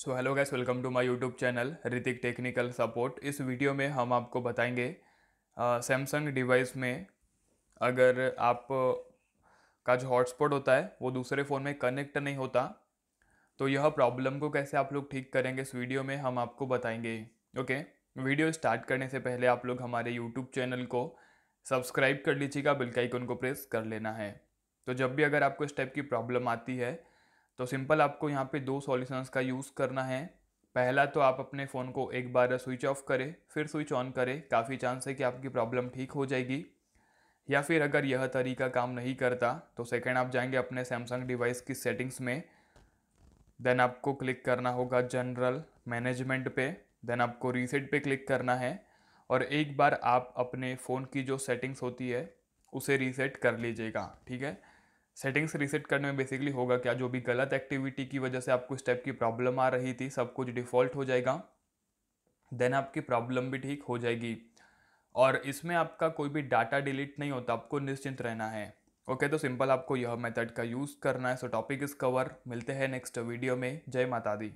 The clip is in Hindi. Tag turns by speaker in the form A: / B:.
A: so hello guys welcome to my YouTube channel Hritik technical support इस वीडियो में हम आपको बताएंगे सैमसंग डिवाइस में अगर आप का जो हॉटस्पॉट होता है वो दूसरे फ़ोन में कनेक्ट नहीं होता तो यह प्रॉब्लम को कैसे आप लोग ठीक करेंगे इस वीडियो में हम आपको बताएंगे ओके वीडियो स्टार्ट करने से पहले आप लोग हमारे यूट्यूब चैनल को सब्सक्राइब कर लीजिएगा बिल्कुल को प्रेस कर लेना है तो जब भी अगर आपको इस टाइप की प्रॉब्लम आती है तो सिंपल आपको यहाँ पे दो सॉल्यूशंस का यूज़ करना है पहला तो आप अपने फ़ोन को एक बार स्विच ऑफ करें फिर स्विच ऑन करें काफ़ी चांस है कि आपकी प्रॉब्लम ठीक हो जाएगी या फिर अगर यह तरीका काम नहीं करता तो सेकेंड आप जाएंगे अपने सैमसंग डिवाइस की सेटिंग्स में देन आपको क्लिक करना होगा जनरल मैनेजमेंट पे देन आपको रीसेट पे क्लिक करना है और एक बार आप अपने फ़ोन की जो सेटिंग्स होती है उसे रीसेट कर लीजिएगा ठीक है सेटिंग्स रीसेट करने में बेसिकली होगा क्या जो भी गलत एक्टिविटी की वजह से आपको स्टेप की प्रॉब्लम आ रही थी सब कुछ डिफ़ॉल्ट हो जाएगा देन आपकी प्रॉब्लम भी ठीक हो जाएगी और इसमें आपका कोई भी डाटा डिलीट नहीं होता आपको निश्चिंत रहना है ओके okay, तो सिंपल आपको यह मेथड का यूज़ करना है सो टॉपिक इज कवर मिलते हैं नेक्स्ट वीडियो में जय माता दी